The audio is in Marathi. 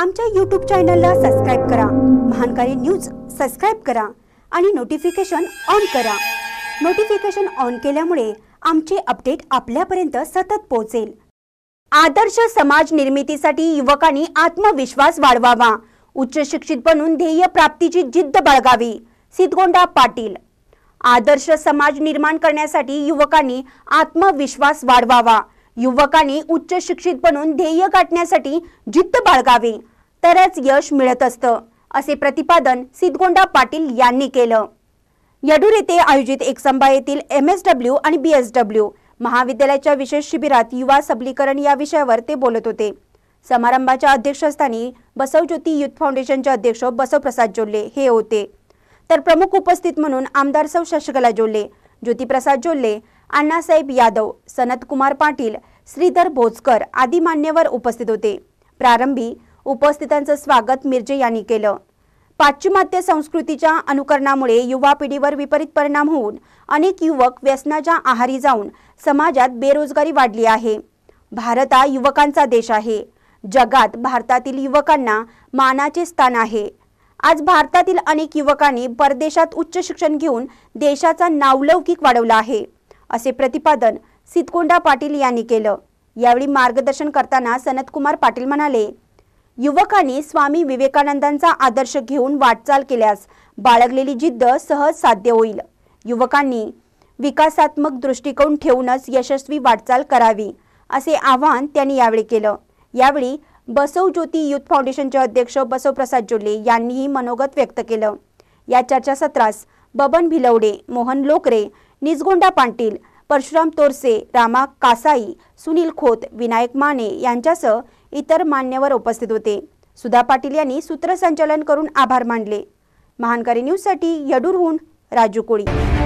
आमच्या यूट्यूब चॅनलला सबस्क्राईब करा महानकारी न्यूज सबस्क्राईब करा आणि नोटिफिकेशन ऑन करा नोटिफिकेशन ऑन केल्यामुळे आमचे अपडेट आपल्यापर्यंत सतत पोहोचेल आदर्श समाज निर्मितीसाठी युवकांनी आत्मविश्वास वाढवावा उच्च शिक्षित बनून ध्येय प्राप्तीची जिद्द बळगावी सिद्धगोंडा पाटील आदर्श समाज निर्माण करण्यासाठी युवकांनी आत्मविश्वास वाढवावा युवकांनी उच्च शिक्षित बनून ध्येय गाठण्यासाठी जिद्द बाळगावी तरच यश मिळत असतं असे प्रतिपादन सिद्धगोंडा पाटील यांनी केलं यडूर येथे आयोजित संभा येथील एम एस डब्ल्यू आणि बी एस डब्ल्यू महाविद्यालयाच्या विशेष शिबिरात युवा सबलीकरण या विषयावर ते बोलत होते समारंभाच्या अध्यक्षस्थानी बसवज्योती युथ फाउंडेशनचे अध्यक्ष बसवप्रसाद जोल्ले हे होते तर प्रमुख उपस्थित म्हणून आमदार सौ शशिकला जोल्ले ज्योतिप्रसाद जोल्ले अण्णासाहेब यादव सनतकुमार पाटील श्रीधर भोजकर आदी मान्यवर उपस्थित होते प्रारंभी उपस्थितांचं स्वागत मिरजे यांनी केलं पाश्चिमात्य संस्कृतीच्या अनुकरणामुळे युवा पिढीवर विपरीत परिणाम होऊन अनेक युवक व्यसनाच्या आहारी जाऊन समाजात बेरोजगारी वाढली आहे भारत हा युवकांचा देश आहे जगात भारतातील युवकांना मानाचे स्थान आहे आज भारतातील अनेक युवकांनी परदेशात उच्च शिक्षण घेऊन देशाचा नावलौकिक वाढवला आहे असे प्रतिपादन सितकोंडा पाटील यांनी केलं यावेळी मार्गदर्शन करताना सनतकुमार पाटील म्हणाले युवकांनी स्वामी विवेकानंदांचा आदर्श घेऊन वाटचाल केल्यास बाळगलेली जिद्द सहज साध्य होईल युवकांनी विकासात्मक दृष्टिकोन ठेवूनच यशस्वी वाटचाल करावी असे आवाहन त्यांनी यावेळी केलं यावेळी बसव ज्योती युथ फाउंडेशनचे अध्यक्ष बसवप्रसाद जोले यांनीही मनोगत व्यक्त केलं या चर्चासत्रास बबन भिलवडे मोहन लोकरे निजगोंडा पाटील परशुराम तोरसे रामा कासाई सुनील खोत विनायक माने यांच्यासह इतर मान्यवर उपस्थित होते सुधा पाटील यांनी सूत्रसंचालन करून आभार मानले महानकारी न्यूजसाठी यडूरहून राजू कोळी